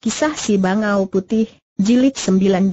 Kisah Si Bangau Putih, Jilid 19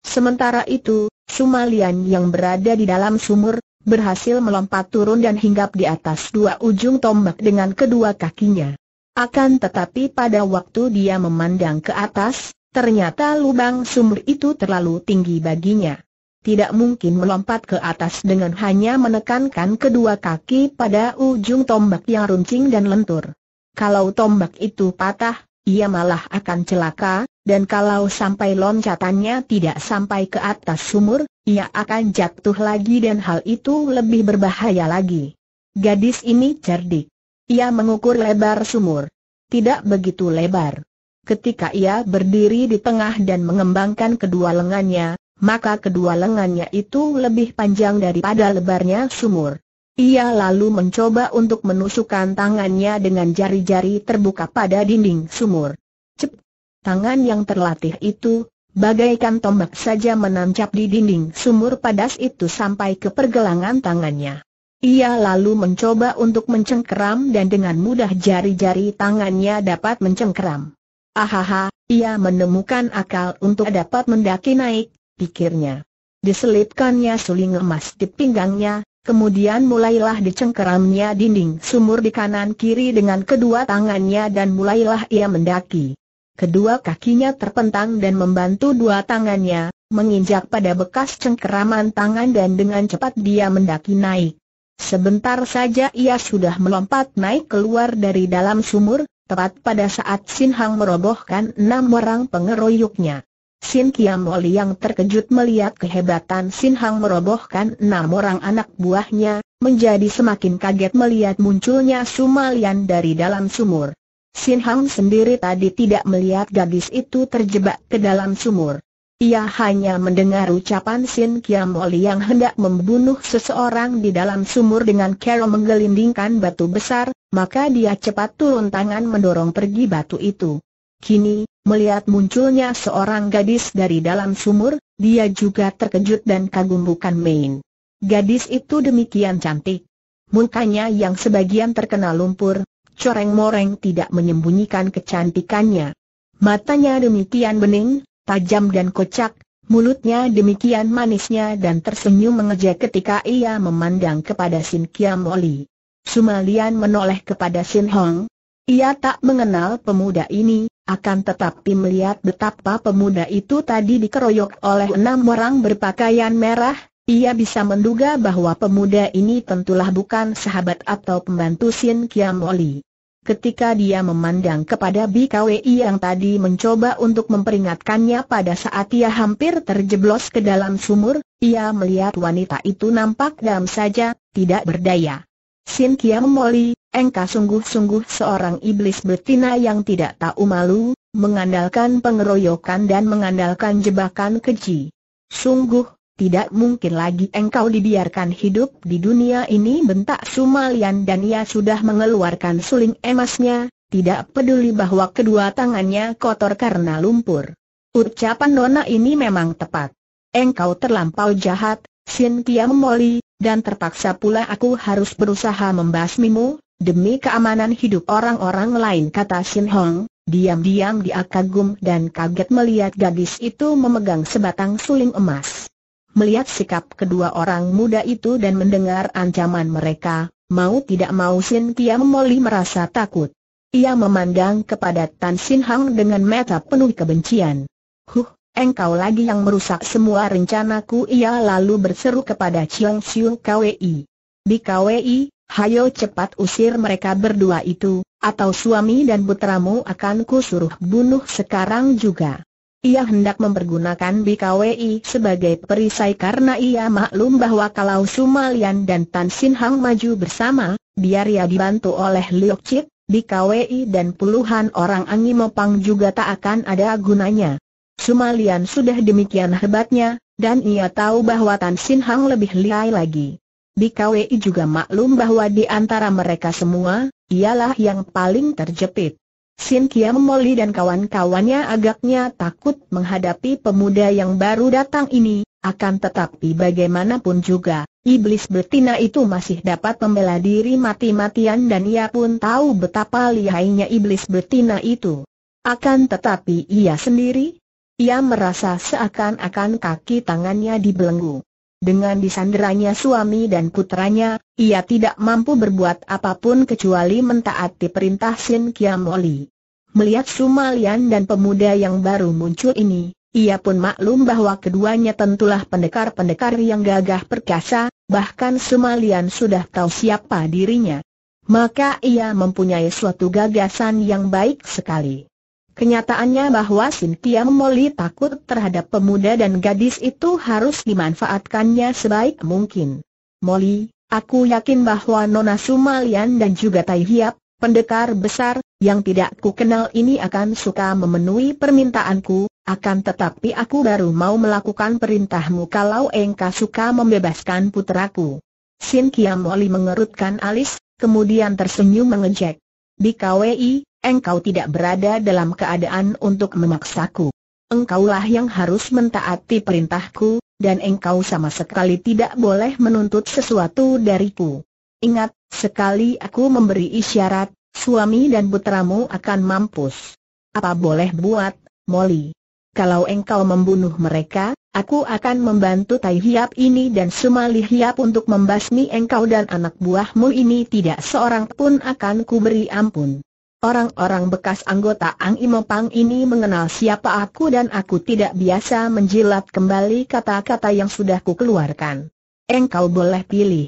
Sementara itu, Sumalian yang berada di dalam sumur, berhasil melompat turun dan hinggap di atas dua ujung tombak dengan kedua kakinya. Akan tetapi pada waktu dia memandang ke atas, ternyata lubang sumur itu terlalu tinggi baginya. Tidak mungkin melompat ke atas dengan hanya menekankan kedua kaki pada ujung tombak yang runcing dan lentur. Kalau tombak itu patah, ia malah akan celaka, dan kalau sampai loncatannya tidak sampai ke atas sumur, ia akan jatuh lagi dan hal itu lebih berbahaya lagi. Gadis ini cerdik. Ia mengukur lebar sumur. Tidak begitu lebar. Ketika ia berdiri di tengah dan mengembangkan kedua lengannya, maka kedua lengannya itu lebih panjang daripada lebarnya sumur. Ia lalu mencoba untuk menusukkan tangannya dengan jari-jari terbuka pada dinding sumur. Cep! Tangan yang terlatih itu, bagaikan tombak saja menancap di dinding sumur padas itu sampai ke pergelangan tangannya. Ia lalu mencoba untuk mencengkeram dan dengan mudah jari-jari tangannya dapat mencengkeram. Ahaha, ia menemukan akal untuk dapat mendaki naik, pikirnya. Diselipkannya suling emas di pinggangnya, Kemudian mulailah dicengkeramnya dinding sumur di kanan kiri dengan kedua tangannya dan mulailah ia mendaki. Kedua kakinya terpentang dan membantu dua tangannya, menginjak pada bekas cengkeraman tangan dan dengan cepat dia mendaki naik. Sebentar saja ia sudah melompat naik keluar dari dalam sumur, tepat pada saat Sin Hang merobohkan enam orang pengeroyoknya. Sin Kiamoli yang terkejut melihat kehebatan Sin Hang merobohkan enam orang anak buahnya, menjadi semakin kaget melihat munculnya Sumalian dari dalam sumur. Sin Hang sendiri tadi tidak melihat gadis itu terjebak ke dalam sumur. Ia hanya mendengar ucapan Sin Kiamoli yang hendak membunuh seseorang di dalam sumur dengan cara menggelindingkan batu besar, maka dia cepat turun tangan mendorong pergi batu itu. Kini, Melihat munculnya seorang gadis dari dalam sumur, dia juga terkejut dan kagum bukan main. Gadis itu demikian cantik. Mukanya yang sebagian terkena lumpur, coreng-moreng tidak menyembunyikan kecantikannya. Matanya demikian bening, tajam dan kocak, mulutnya demikian manisnya dan tersenyum mengejek ketika ia memandang kepada Sin Kiam Oli. Sumalian menoleh kepada Sin Hong, ia tak mengenal pemuda ini, akan tetapi melihat betapa pemuda itu tadi dikeroyok oleh enam orang berpakaian merah, ia bisa menduga bahwa pemuda ini tentulah bukan sahabat atau pembantu Sin Kiam Oli. Ketika dia memandang kepada BKWI yang tadi mencoba untuk memperingatkannya pada saat ia hampir terjeblos ke dalam sumur, ia melihat wanita itu nampak dam saja, tidak berdaya. Sin Kiam Moli, engkau sungguh-sungguh seorang iblis betina yang tidak tahu malu, mengandalkan pengeroyokan dan mengandalkan jebakan keji. Sungguh, tidak mungkin lagi engkau dibiarkan hidup di dunia ini bentak Sumalian dan ia sudah mengeluarkan suling emasnya, tidak peduli bahwa kedua tangannya kotor karena lumpur. Ucapan Nona ini memang tepat. Engkau terlampau jahat, Sin Kiam Moli, dan terpaksa pula aku harus berusaha membasmimu, Demi keamanan hidup orang-orang lain kata Shin Hong, diam-diam dia kagum dan kaget melihat gadis itu memegang sebatang suling emas. Melihat sikap kedua orang muda itu dan mendengar ancaman mereka, mau tidak mau Sin Kia Moli merasa takut. Ia memandang kepada Tan Sin Hong dengan mata penuh kebencian. Huh, engkau lagi yang merusak semua rencanaku ia lalu berseru kepada Chiang Siung Kwei. Di Kwei, Hayo cepat usir mereka berdua itu, atau suami dan putramu akan kusuruh bunuh sekarang juga. Ia hendak mempergunakan BKWI sebagai perisai karena ia maklum bahwa kalau Sumalian dan Tan Sin Hang maju bersama, biar ia dibantu oleh Liok Chit, BKWI dan puluhan orang Angi Mopang juga tak akan ada gunanya. Sumalian sudah demikian hebatnya, dan ia tahu bahwa Tan Sin Hang lebih lihai lagi. BKWI juga maklum bahwa di antara mereka semua, ialah yang paling terjepit. Sin Kiam Moli dan kawan-kawannya agaknya takut menghadapi pemuda yang baru datang ini, akan tetapi bagaimanapun juga, iblis betina itu masih dapat membela diri mati-matian dan ia pun tahu betapa lihainya iblis betina itu. Akan tetapi ia sendiri, ia merasa seakan-akan kaki tangannya dibelenggu. Dengan disandranya suami dan putranya, ia tidak mampu berbuat apapun kecuali mentaati perintah Sin Kiam Oli. Melihat Sumalian dan pemuda yang baru muncul ini, ia pun maklum bahwa keduanya tentulah pendekar-pendekar yang gagah perkasa, bahkan Sumalian sudah tahu siapa dirinya. Maka ia mempunyai suatu gagasan yang baik sekali. Kenyataannya bahwa Sintia Moli takut terhadap pemuda dan gadis itu harus dimanfaatkannya sebaik mungkin. Moli, aku yakin bahwa Nona Sumalian dan juga Tai Hiap, pendekar besar, yang tidak ku kenal ini akan suka memenuhi permintaanku, akan tetapi aku baru mau melakukan perintahmu kalau engkau suka membebaskan putraku. Sintia Moli mengerutkan alis, kemudian tersenyum mengejek. Di KWI, engkau tidak berada dalam keadaan untuk memaksaku. Engkaulah yang harus mentaati perintahku, dan engkau sama sekali tidak boleh menuntut sesuatu dariku. Ingat, sekali aku memberi isyarat, suami dan putramu akan mampus. Apa boleh buat, Molly? Kalau engkau membunuh mereka, aku akan membantu Tai Hiap ini dan Sumali Hiap untuk membasmi engkau dan anak buahmu ini tidak seorang pun akan kuberi ampun. Orang-orang bekas anggota Ang Imopang ini mengenal siapa aku dan aku tidak biasa menjilat kembali kata-kata yang sudah keluarkan. Engkau boleh pilih.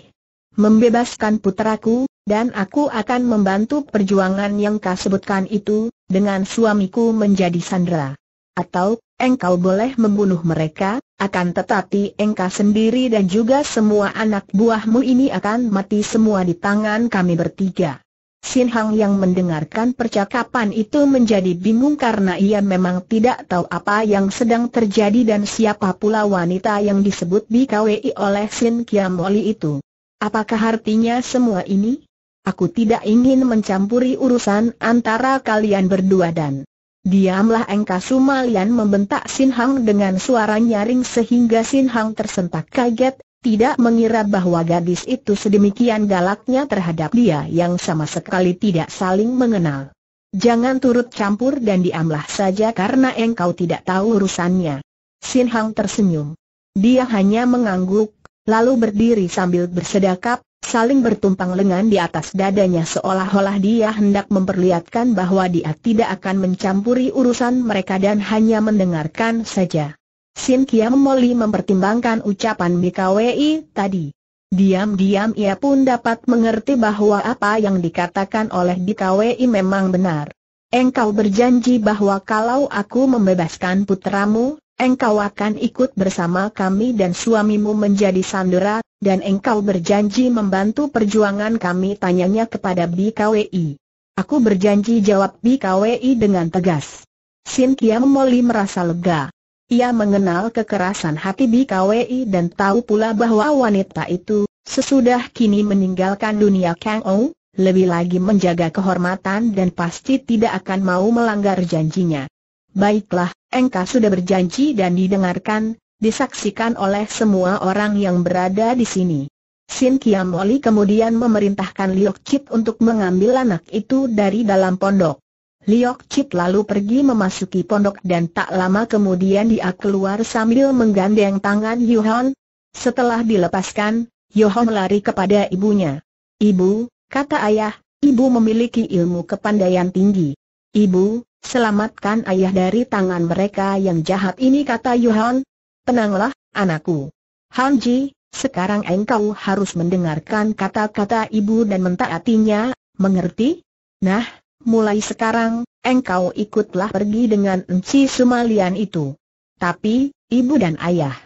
Membebaskan putraku, dan aku akan membantu perjuangan yang kau sebutkan itu, dengan suamiku menjadi sandera. Atau, engkau boleh membunuh mereka, akan tetapi engkau sendiri dan juga semua anak buahmu ini akan mati semua di tangan kami bertiga. Sin Hang yang mendengarkan percakapan itu menjadi bingung karena ia memang tidak tahu apa yang sedang terjadi dan siapa pula wanita yang disebut BKWI oleh Sin Kiamoli itu. Apakah artinya semua ini? Aku tidak ingin mencampuri urusan antara kalian berdua dan Diamlah Engka Sumalian membentak Sin Hang dengan suara nyaring sehingga Sin Hang tersentak kaget tidak mengira bahwa gadis itu sedemikian galaknya terhadap dia yang sama sekali tidak saling mengenal. Jangan turut campur dan diamlah saja karena engkau tidak tahu urusannya. Sin Hang tersenyum. Dia hanya mengangguk, lalu berdiri sambil bersedekap, saling bertumpang lengan di atas dadanya seolah-olah dia hendak memperlihatkan bahwa dia tidak akan mencampuri urusan mereka dan hanya mendengarkan saja. Sin Kiam Moli mempertimbangkan ucapan BKWI tadi. Diam-diam ia pun dapat mengerti bahwa apa yang dikatakan oleh BKWI memang benar. Engkau berjanji bahwa kalau aku membebaskan putramu, engkau akan ikut bersama kami dan suamimu menjadi sandera, dan engkau berjanji membantu perjuangan kami tanyanya kepada BKWI. Aku berjanji jawab BKWI dengan tegas. Sin Kiam Moli merasa lega. Ia mengenal kekerasan hati di BKWI dan tahu pula bahwa wanita itu, sesudah kini meninggalkan dunia Kang Ou, lebih lagi menjaga kehormatan dan pasti tidak akan mau melanggar janjinya. Baiklah, engkau sudah berjanji dan didengarkan, disaksikan oleh semua orang yang berada di sini. Sin Oli kemudian memerintahkan Liok Chip untuk mengambil anak itu dari dalam pondok. Liok Chip lalu pergi memasuki pondok dan tak lama kemudian dia keluar sambil menggandeng tangan Yohan. Setelah dilepaskan, Yohan lari kepada ibunya. Ibu, kata ayah, ibu memiliki ilmu kepandaian tinggi. Ibu, selamatkan ayah dari tangan mereka yang jahat ini kata Yohan. Tenanglah, anakku. Hanji, sekarang engkau harus mendengarkan kata-kata ibu dan mentaatinya, mengerti? Nah, Mulai sekarang, engkau ikutlah pergi dengan Enci Sumalian itu. Tapi, ibu dan ayah,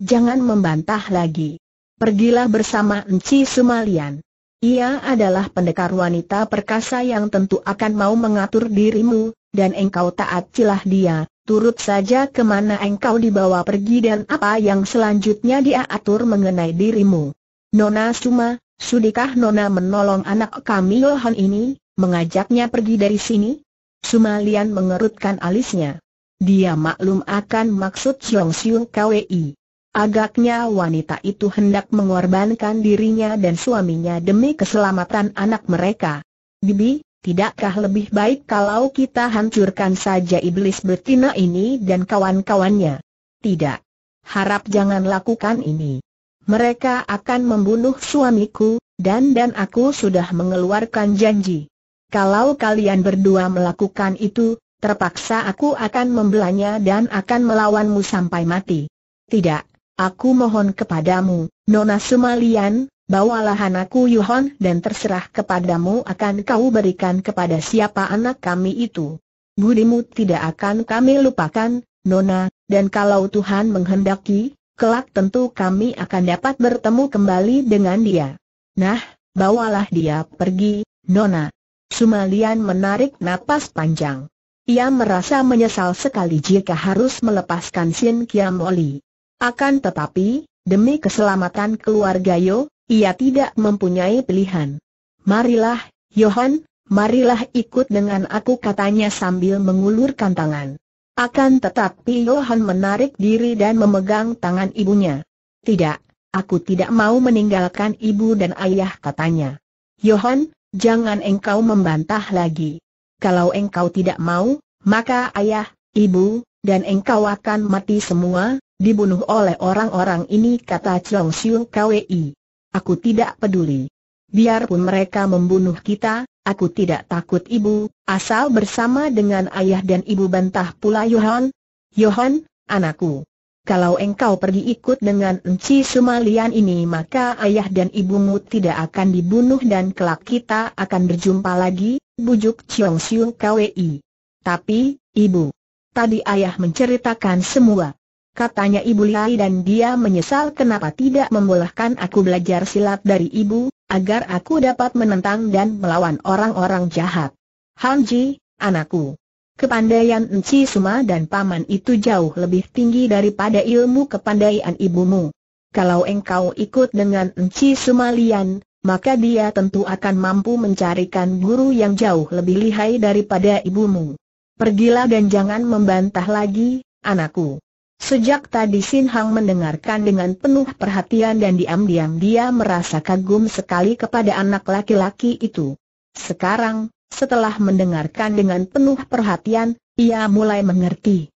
jangan membantah lagi. Pergilah bersama Enci Sumalian. Ia adalah pendekar wanita perkasa yang tentu akan mau mengatur dirimu, dan engkau taat cilah dia, turut saja kemana engkau dibawa pergi dan apa yang selanjutnya dia atur mengenai dirimu. Nona Suma, sudikah Nona menolong anak kami Lohan ini? Mengajaknya pergi dari sini? Sumalian mengerutkan alisnya. Dia maklum akan maksud Xiong Siung Kwi. Agaknya wanita itu hendak mengorbankan dirinya dan suaminya demi keselamatan anak mereka. Bibi, tidakkah lebih baik kalau kita hancurkan saja iblis betina ini dan kawan-kawannya? Tidak. Harap jangan lakukan ini. Mereka akan membunuh suamiku, dan dan aku sudah mengeluarkan janji. Kalau kalian berdua melakukan itu, terpaksa aku akan membelanya dan akan melawanmu sampai mati. Tidak, aku mohon kepadamu, Nona Sumalian, bawalah anakku Yuhon dan terserah kepadamu akan kau berikan kepada siapa anak kami itu. Budimu tidak akan kami lupakan, Nona, dan kalau Tuhan menghendaki, kelak tentu kami akan dapat bertemu kembali dengan dia. Nah, bawalah dia pergi, Nona. Sumalian menarik napas panjang. Ia merasa menyesal sekali jika harus melepaskan Sin Kiam Oli. Akan tetapi, demi keselamatan keluarga Yo, ia tidak mempunyai pilihan. Marilah, Johan, marilah ikut dengan aku katanya sambil mengulurkan tangan. Akan tetapi Johan menarik diri dan memegang tangan ibunya. Tidak, aku tidak mau meninggalkan ibu dan ayah katanya. Johan, jangan engkau membantah lagi. Kalau engkau tidak mau, maka ayah, ibu, dan engkau akan mati semua, dibunuh oleh orang-orang ini kata Chong Siu Kwei. Aku tidak peduli. Biarpun mereka membunuh kita, aku tidak takut ibu, asal bersama dengan ayah dan ibu bantah pula Yohan. Yohan, anakku, kalau engkau pergi ikut dengan Enci Sumalian ini maka ayah dan ibumu tidak akan dibunuh dan kelak kita akan berjumpa lagi, bujuk Chiong Siu Kwei. Tapi, ibu, tadi ayah menceritakan semua. Katanya ibu Lai dan dia menyesal kenapa tidak membolehkan aku belajar silat dari ibu, agar aku dapat menentang dan melawan orang-orang jahat. Hanji, anakku, Kepandaian Enci Suma dan Paman itu jauh lebih tinggi daripada ilmu kepandaian ibumu. Kalau engkau ikut dengan Enci Lian, maka dia tentu akan mampu mencarikan guru yang jauh lebih lihai daripada ibumu. Pergilah dan jangan membantah lagi, anakku. Sejak tadi Sin Hang mendengarkan dengan penuh perhatian dan diam-diam dia merasa kagum sekali kepada anak laki-laki itu. Sekarang, setelah mendengarkan dengan penuh perhatian, ia mulai mengerti.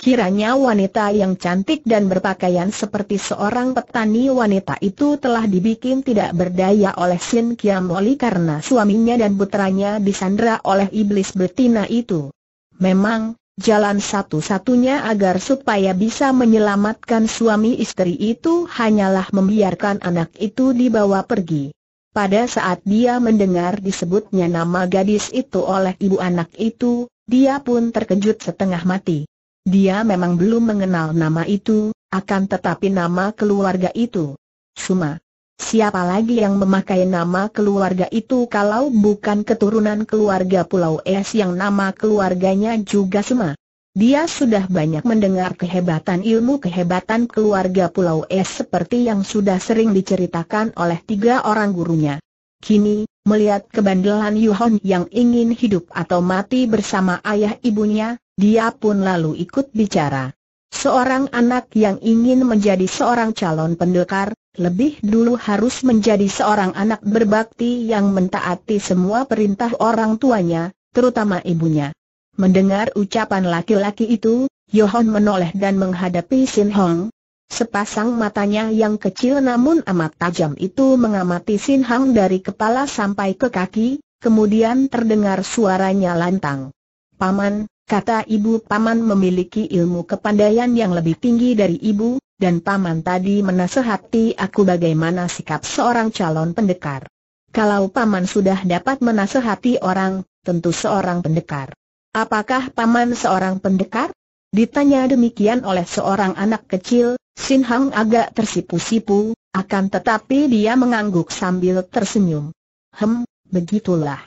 Kiranya wanita yang cantik dan berpakaian seperti seorang petani wanita itu telah dibikin tidak berdaya oleh Sin Kiamoli karena suaminya dan putranya disandra oleh iblis betina itu. Memang, jalan satu-satunya agar supaya bisa menyelamatkan suami istri itu hanyalah membiarkan anak itu dibawa pergi. Pada saat dia mendengar disebutnya nama gadis itu oleh ibu anak itu, dia pun terkejut setengah mati. Dia memang belum mengenal nama itu, akan tetapi nama keluarga itu. Suma. Siapa lagi yang memakai nama keluarga itu kalau bukan keturunan keluarga Pulau Es yang nama keluarganya juga Suma? Dia sudah banyak mendengar kehebatan ilmu-kehebatan keluarga Pulau Es seperti yang sudah sering diceritakan oleh tiga orang gurunya. Kini, melihat kebandelan Yuhon yang ingin hidup atau mati bersama ayah ibunya, dia pun lalu ikut bicara. Seorang anak yang ingin menjadi seorang calon pendekar, lebih dulu harus menjadi seorang anak berbakti yang mentaati semua perintah orang tuanya, terutama ibunya. Mendengar ucapan laki-laki itu, Yohon menoleh dan menghadapi Sin Hong. Sepasang matanya yang kecil namun amat tajam itu mengamati Sin Hong dari kepala sampai ke kaki, kemudian terdengar suaranya lantang. Paman, kata ibu paman memiliki ilmu kepandaian yang lebih tinggi dari ibu, dan paman tadi menasehati aku bagaimana sikap seorang calon pendekar. Kalau paman sudah dapat menasehati orang, tentu seorang pendekar. Apakah paman seorang pendekar? Ditanya demikian oleh seorang anak kecil, Sin Hang agak tersipu-sipu, akan tetapi dia mengangguk sambil tersenyum. Hem, begitulah.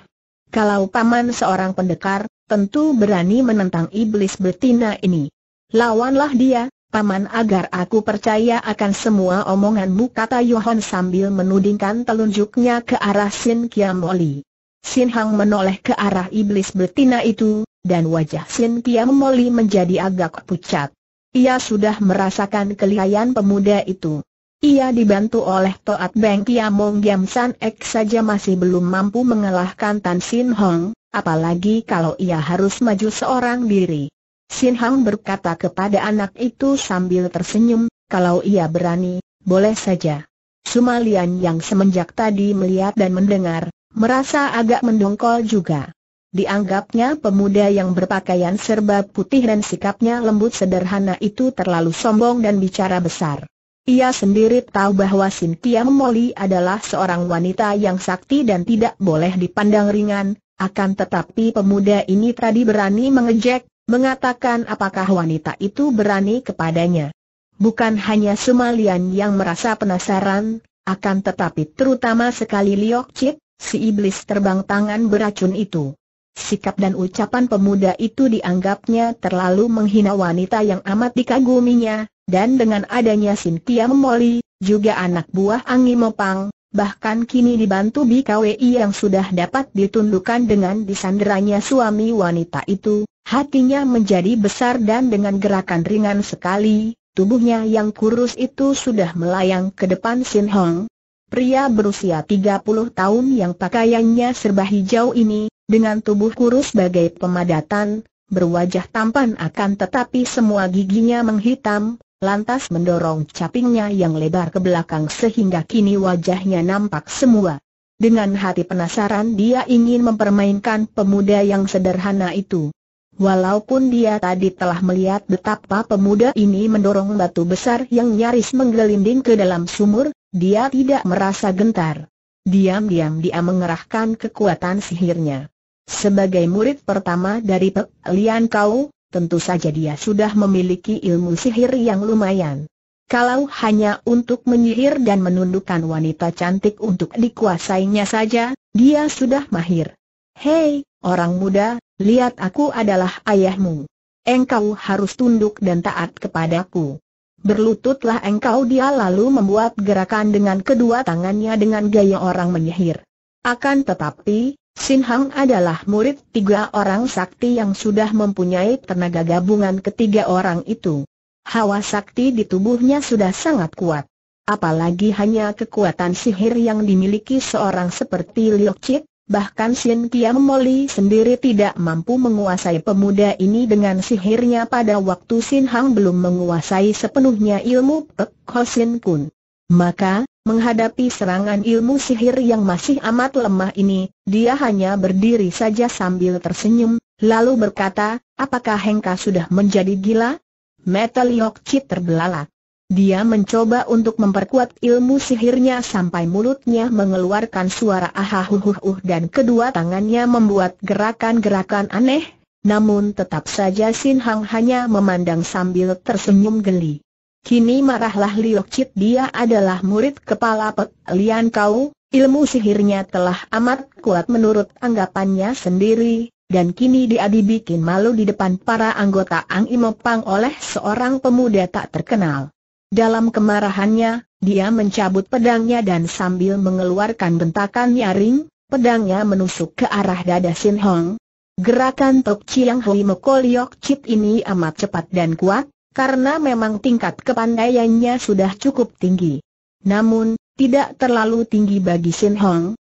Kalau paman seorang pendekar, tentu berani menentang iblis betina ini. Lawanlah dia, paman agar aku percaya akan semua omonganmu kata Yohan sambil menudingkan telunjuknya ke arah Sin Kiamoli. Sin Hang menoleh ke arah iblis betina itu, dan wajah Sin Sintia Moli menjadi agak pucat. Ia sudah merasakan kelihayan pemuda itu. Ia dibantu oleh Toat Beng Kiamong Giam San Ek saja masih belum mampu mengalahkan Tan Sin Hong, apalagi kalau ia harus maju seorang diri. Sin Hong berkata kepada anak itu sambil tersenyum, kalau ia berani, boleh saja. Sumalian yang semenjak tadi melihat dan mendengar, merasa agak mendongkol juga. Dianggapnya pemuda yang berpakaian serba putih dan sikapnya lembut sederhana itu terlalu sombong dan bicara besar. Ia sendiri tahu bahwa Cynthia Moli adalah seorang wanita yang sakti dan tidak boleh dipandang ringan, akan tetapi pemuda ini tadi berani mengejek, mengatakan apakah wanita itu berani kepadanya. Bukan hanya Sumalian yang merasa penasaran, akan tetapi terutama sekali Liok Chit, si iblis terbang tangan beracun itu. Sikap dan ucapan pemuda itu dianggapnya terlalu menghina wanita yang amat dikaguminya, dan dengan adanya Sintia Memoli, juga anak buah Angi Mopang, bahkan kini dibantu BKWI yang sudah dapat ditundukkan dengan disanderanya suami wanita itu, hatinya menjadi besar dan dengan gerakan ringan sekali, tubuhnya yang kurus itu sudah melayang ke depan Sin Hong. Pria berusia 30 tahun yang pakaiannya serba hijau ini, dengan tubuh kurus bagai pemadatan, berwajah tampan akan tetapi semua giginya menghitam, lantas mendorong capingnya yang lebar ke belakang sehingga kini wajahnya nampak semua. Dengan hati penasaran dia ingin mempermainkan pemuda yang sederhana itu. Walaupun dia tadi telah melihat betapa pemuda ini mendorong batu besar yang nyaris menggelinding ke dalam sumur, dia tidak merasa gentar. Diam-diam dia mengerahkan kekuatan sihirnya. Sebagai murid pertama dari Pek Lian Kau, tentu saja dia sudah memiliki ilmu sihir yang lumayan. Kalau hanya untuk menyihir dan menundukkan wanita cantik untuk dikuasainya saja, dia sudah mahir. Hei, orang muda, lihat aku adalah ayahmu. Engkau harus tunduk dan taat kepadaku. Berlututlah engkau dia lalu membuat gerakan dengan kedua tangannya dengan gaya orang menyihir. Akan tetapi, Sin Hang adalah murid tiga orang sakti yang sudah mempunyai tenaga gabungan ketiga orang itu. Hawa sakti di tubuhnya sudah sangat kuat. Apalagi hanya kekuatan sihir yang dimiliki seorang seperti Liok Chit, bahkan Sin Kiam Moli sendiri tidak mampu menguasai pemuda ini dengan sihirnya pada waktu Sin Hang belum menguasai sepenuhnya ilmu Pek Ho Sin Kun. Maka, Menghadapi serangan ilmu sihir yang masih amat lemah ini, dia hanya berdiri saja sambil tersenyum, lalu berkata, apakah Hengka sudah menjadi gila? Metal Yokchi terbelalak. Dia mencoba untuk memperkuat ilmu sihirnya sampai mulutnya mengeluarkan suara ahahuhuhuh dan kedua tangannya membuat gerakan-gerakan aneh, namun tetap saja Sin Hang hanya memandang sambil tersenyum geli. Kini marahlah Chit dia adalah murid kepala Pek Lian Kau, ilmu sihirnya telah amat kuat menurut anggapannya sendiri, dan kini dia dibikin malu di depan para anggota Ang Imopang oleh seorang pemuda tak terkenal. Dalam kemarahannya, dia mencabut pedangnya dan sambil mengeluarkan bentakan nyaring, pedangnya menusuk ke arah dada Sin Hong. Gerakan Tok Chiang Hui Mekoliok Chit ini amat cepat dan kuat, karena memang tingkat kepandaiannya sudah cukup tinggi. Namun, tidak terlalu tinggi bagi Sin Hong.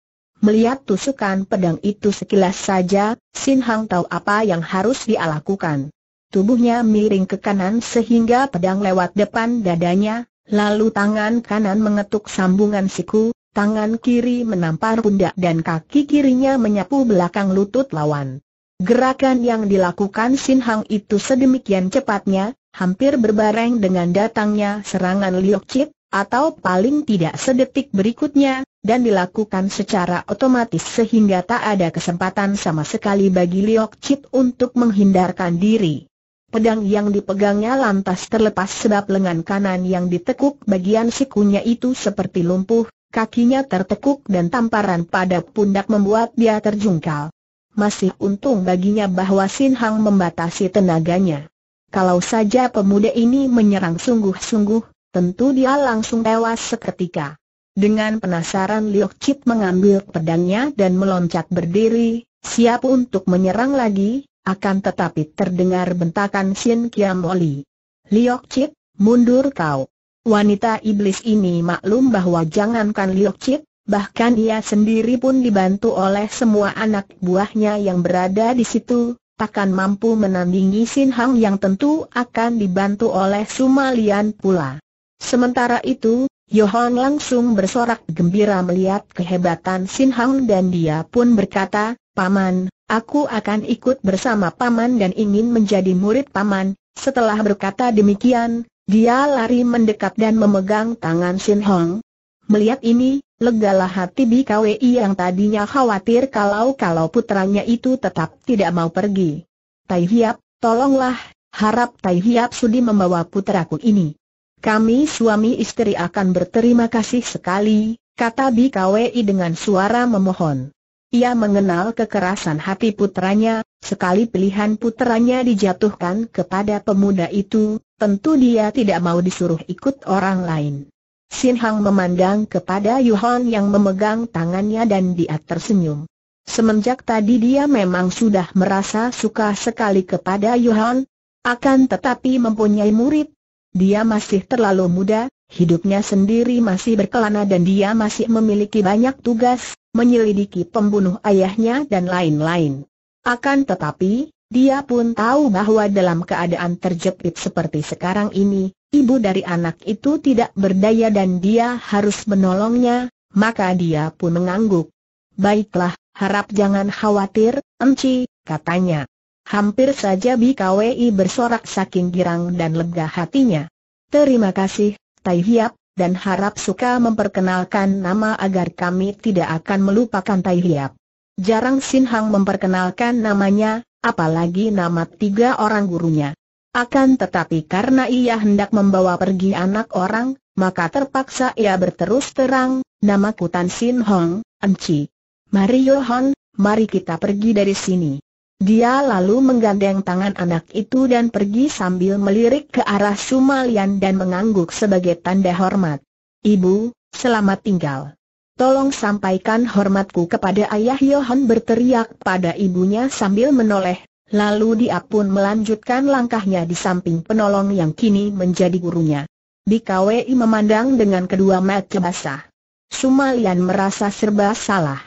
Melihat tusukan pedang itu sekilas saja, Sin Hong tahu apa yang harus dia lakukan. Tubuhnya miring ke kanan sehingga pedang lewat depan dadanya, lalu tangan kanan mengetuk sambungan siku, tangan kiri menampar pundak dan kaki kirinya menyapu belakang lutut lawan. Gerakan yang dilakukan Sin Hong itu sedemikian cepatnya, hampir berbareng dengan datangnya serangan Liok Chit, atau paling tidak sedetik berikutnya, dan dilakukan secara otomatis sehingga tak ada kesempatan sama sekali bagi Liok Chit untuk menghindarkan diri. Pedang yang dipegangnya lantas terlepas sebab lengan kanan yang ditekuk bagian sikunya itu seperti lumpuh, kakinya tertekuk dan tamparan pada pundak membuat dia terjungkal. Masih untung baginya bahwa Sin Hang membatasi tenaganya. Kalau saja pemuda ini menyerang sungguh-sungguh, tentu dia langsung tewas seketika. Dengan penasaran Liok Chit mengambil pedangnya dan meloncat berdiri, siap untuk menyerang lagi, akan tetapi terdengar bentakan Xin Kiam Oli. Liok Chit, mundur kau. Wanita iblis ini maklum bahwa jangankan Liok Chit, bahkan ia sendiri pun dibantu oleh semua anak buahnya yang berada di situ, takkan mampu menandingi Sin Hang yang tentu akan dibantu oleh Sumalian pula. Sementara itu, Yohan langsung bersorak gembira melihat kehebatan Sin Hang dan dia pun berkata, Paman, aku akan ikut bersama Paman dan ingin menjadi murid Paman. Setelah berkata demikian, dia lari mendekat dan memegang tangan Sin Hong. Melihat ini, legalah hati BKWI yang tadinya khawatir kalau-kalau putranya itu tetap tidak mau pergi. Tai Hiap, tolonglah, harap Tai Hiap sudi membawa putraku ini. Kami suami istri akan berterima kasih sekali, kata BKWI dengan suara memohon. Ia mengenal kekerasan hati putranya, sekali pilihan putranya dijatuhkan kepada pemuda itu, tentu dia tidak mau disuruh ikut orang lain. Sin Hang memandang kepada Yu Han yang memegang tangannya dan dia tersenyum. Semenjak tadi dia memang sudah merasa suka sekali kepada Yu Han. akan tetapi mempunyai murid. Dia masih terlalu muda, hidupnya sendiri masih berkelana dan dia masih memiliki banyak tugas, menyelidiki pembunuh ayahnya dan lain-lain. Akan tetapi, dia pun tahu bahwa dalam keadaan terjepit seperti sekarang ini, ibu dari anak itu tidak berdaya dan dia harus menolongnya, maka dia pun mengangguk. Baiklah, harap jangan khawatir, Emci, katanya. Hampir saja BKWI bersorak saking girang dan lega hatinya. Terima kasih, Tai Hiap, dan harap suka memperkenalkan nama agar kami tidak akan melupakan Tai Hiap. Jarang Sin Hang memperkenalkan namanya, apalagi nama tiga orang gurunya. Akan tetapi karena ia hendak membawa pergi anak orang, maka terpaksa ia berterus terang, namaku Tan Sin Hong, Enci. Mario Hon, mari kita pergi dari sini. Dia lalu menggandeng tangan anak itu dan pergi sambil melirik ke arah Sumalian dan mengangguk sebagai tanda hormat. Ibu, selamat tinggal tolong sampaikan hormatku kepada ayah Yohan berteriak pada ibunya sambil menoleh, lalu dia pun melanjutkan langkahnya di samping penolong yang kini menjadi gurunya. Di KWI memandang dengan kedua mata basah. Sumalian merasa serba salah.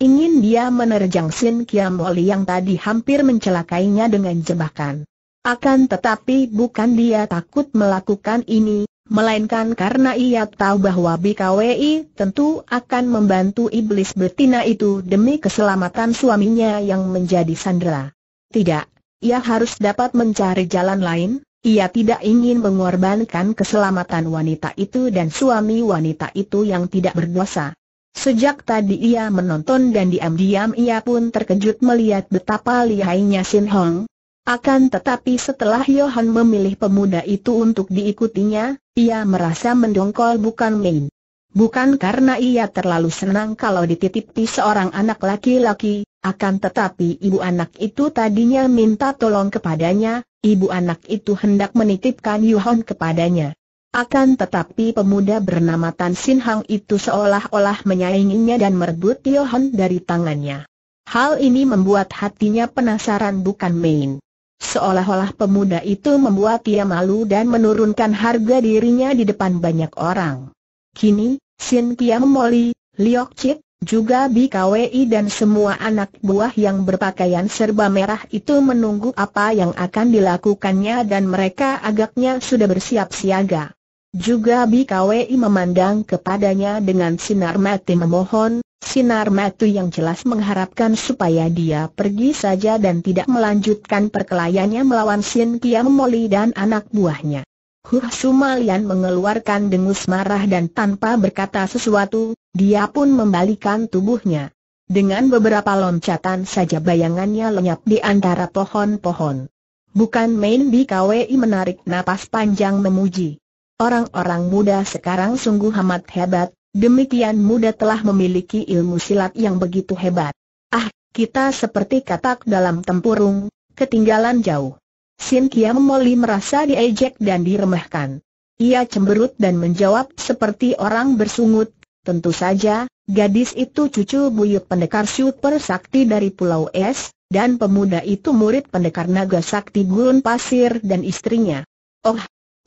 Ingin dia menerjang Sin Kiam Oli yang tadi hampir mencelakainya dengan jebakan. Akan tetapi bukan dia takut melakukan ini, melainkan karena ia tahu bahwa BKWI tentu akan membantu iblis betina itu demi keselamatan suaminya yang menjadi sandera. Tidak, ia harus dapat mencari jalan lain, ia tidak ingin mengorbankan keselamatan wanita itu dan suami wanita itu yang tidak berdosa. Sejak tadi ia menonton dan diam-diam ia pun terkejut melihat betapa lihainya Sin Hong, akan tetapi setelah Johan memilih pemuda itu untuk diikutinya, ia merasa mendongkol bukan main. Bukan karena ia terlalu senang kalau dititipi seorang anak laki-laki, akan tetapi ibu anak itu tadinya minta tolong kepadanya, ibu anak itu hendak menitipkan Yuhon kepadanya. Akan tetapi pemuda bernama Tan Sin Hang itu seolah-olah menyainginya dan merebut Yohan dari tangannya. Hal ini membuat hatinya penasaran bukan main. Seolah-olah pemuda itu membuat ia malu dan menurunkan harga dirinya di depan banyak orang. Kini, Sin Kiam Moli, Liok Chit, juga BKWI dan semua anak buah yang berpakaian serba merah itu menunggu apa yang akan dilakukannya dan mereka agaknya sudah bersiap siaga. Juga BKWI memandang kepadanya dengan sinar mati memohon, Sinar mata yang jelas mengharapkan supaya dia pergi saja dan tidak melanjutkan perkelayannya melawan Sin Kiam Moli dan anak buahnya. Huh Sumalian mengeluarkan dengus marah dan tanpa berkata sesuatu, dia pun membalikan tubuhnya. Dengan beberapa loncatan saja bayangannya lenyap di antara pohon-pohon. Bukan main BKWI menarik napas panjang memuji. Orang-orang muda sekarang sungguh amat hebat, demikian muda telah memiliki ilmu silat yang begitu hebat. Ah, kita seperti katak dalam tempurung, ketinggalan jauh. Sin Kiam Moli merasa diejek dan diremehkan. Ia cemberut dan menjawab seperti orang bersungut, tentu saja, gadis itu cucu buyut pendekar super sakti dari Pulau Es, dan pemuda itu murid pendekar naga sakti gurun pasir dan istrinya. Oh,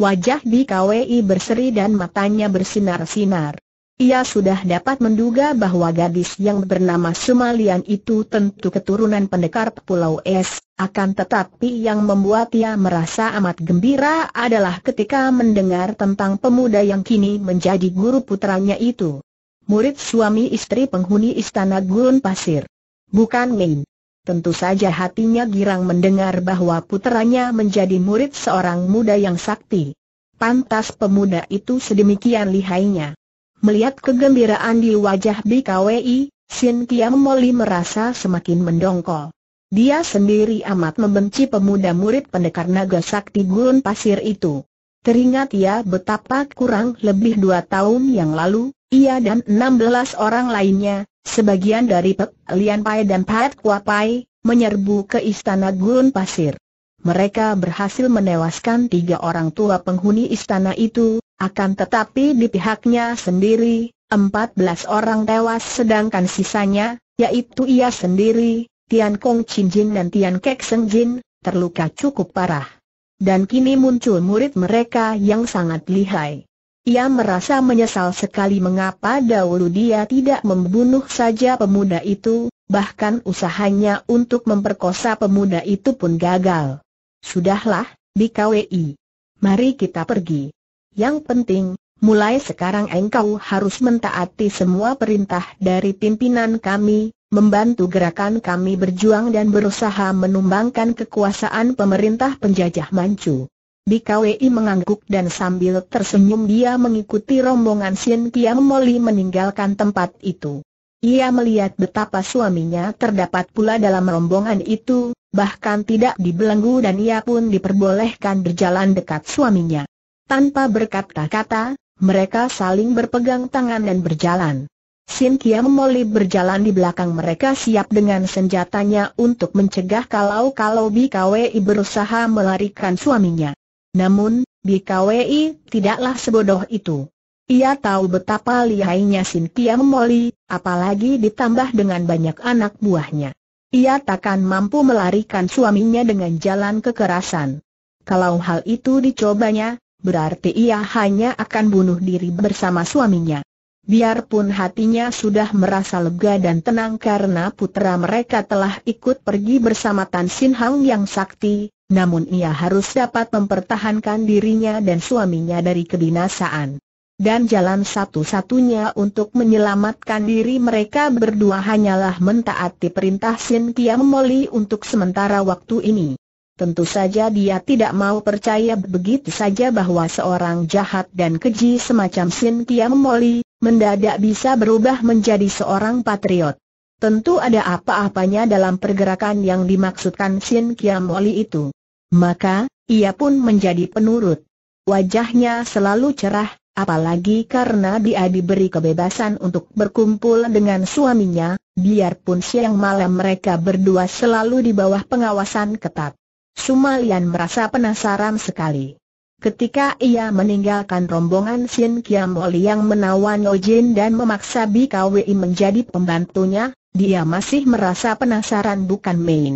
wajah di KWI berseri dan matanya bersinar-sinar. Ia sudah dapat menduga bahwa gadis yang bernama Sumalian itu tentu keturunan pendekar Pulau Es, akan tetapi yang membuat ia merasa amat gembira adalah ketika mendengar tentang pemuda yang kini menjadi guru putranya itu. Murid suami istri penghuni istana Gurun Pasir. Bukan main. Tentu saja hatinya girang mendengar bahwa putranya menjadi murid seorang muda yang sakti. Pantas pemuda itu sedemikian lihainya. Melihat kegembiraan di wajah BKWI, Sin Kiam Moli merasa semakin mendongkol. Dia sendiri amat membenci pemuda murid pendekar naga sakti gurun pasir itu. Teringat ia betapa kurang lebih dua tahun yang lalu, ia dan enam belas orang lainnya, sebagian dari Pek Lian Pai dan Pat Kua Pai, menyerbu ke istana gurun pasir mereka berhasil menewaskan tiga orang tua penghuni istana itu, akan tetapi di pihaknya sendiri, empat belas orang tewas sedangkan sisanya, yaitu ia sendiri, Tian Kong Chin Jin dan Tian Kek Seng Jin, terluka cukup parah. Dan kini muncul murid mereka yang sangat lihai. Ia merasa menyesal sekali mengapa dahulu dia tidak membunuh saja pemuda itu, bahkan usahanya untuk memperkosa pemuda itu pun gagal. Sudahlah, BKWI. Mari kita pergi. Yang penting, mulai sekarang engkau harus mentaati semua perintah dari pimpinan kami, membantu gerakan kami berjuang dan berusaha menumbangkan kekuasaan pemerintah penjajah Manchu. BKWI mengangguk dan sambil tersenyum dia mengikuti rombongan Sien Kiam Moli meninggalkan tempat itu. Ia melihat betapa suaminya terdapat pula dalam rombongan itu, bahkan tidak dibelenggu dan ia pun diperbolehkan berjalan dekat suaminya. Tanpa berkata-kata, mereka saling berpegang tangan dan berjalan. Sin Kiam Moli berjalan di belakang mereka siap dengan senjatanya untuk mencegah kalau-kalau BKWI berusaha melarikan suaminya. Namun, BKWI tidaklah sebodoh itu. Ia tahu betapa lihainya Sintia Moli, apalagi ditambah dengan banyak anak buahnya. Ia takkan mampu melarikan suaminya dengan jalan kekerasan. Kalau hal itu dicobanya, berarti ia hanya akan bunuh diri bersama suaminya. Biarpun hatinya sudah merasa lega dan tenang karena putra mereka telah ikut pergi bersama Tan Sin Hang yang sakti, namun ia harus dapat mempertahankan dirinya dan suaminya dari kedinasaan dan jalan satu-satunya untuk menyelamatkan diri mereka berdua hanyalah mentaati perintah Sin Kiam Moli untuk sementara waktu ini. Tentu saja dia tidak mau percaya begitu saja bahwa seorang jahat dan keji semacam Sin Kiam Moli, mendadak bisa berubah menjadi seorang patriot. Tentu ada apa-apanya dalam pergerakan yang dimaksudkan Sin Kiam Moli itu. Maka, ia pun menjadi penurut. Wajahnya selalu cerah, Apalagi karena dia diberi kebebasan untuk berkumpul dengan suaminya, biarpun siang malam mereka berdua selalu di bawah pengawasan ketat. Sumalian merasa penasaran sekali. Ketika ia meninggalkan rombongan Sin Kiamoli yang menawan Ojin dan memaksa BKWI menjadi pembantunya, dia masih merasa penasaran bukan main.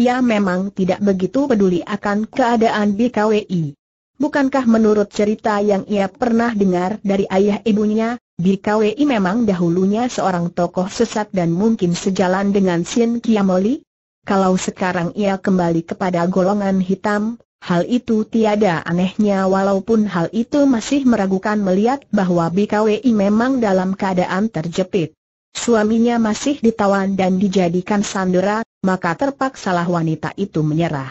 Ia memang tidak begitu peduli akan keadaan BKWI. Bukankah menurut cerita yang ia pernah dengar dari ayah ibunya, Bikawi memang dahulunya seorang tokoh sesat dan mungkin sejalan dengan Sin Kiamoli? Kalau sekarang ia kembali kepada golongan hitam, hal itu tiada anehnya walaupun hal itu masih meragukan melihat bahwa BKWI memang dalam keadaan terjepit. Suaminya masih ditawan dan dijadikan sandera, maka terpaksalah wanita itu menyerah.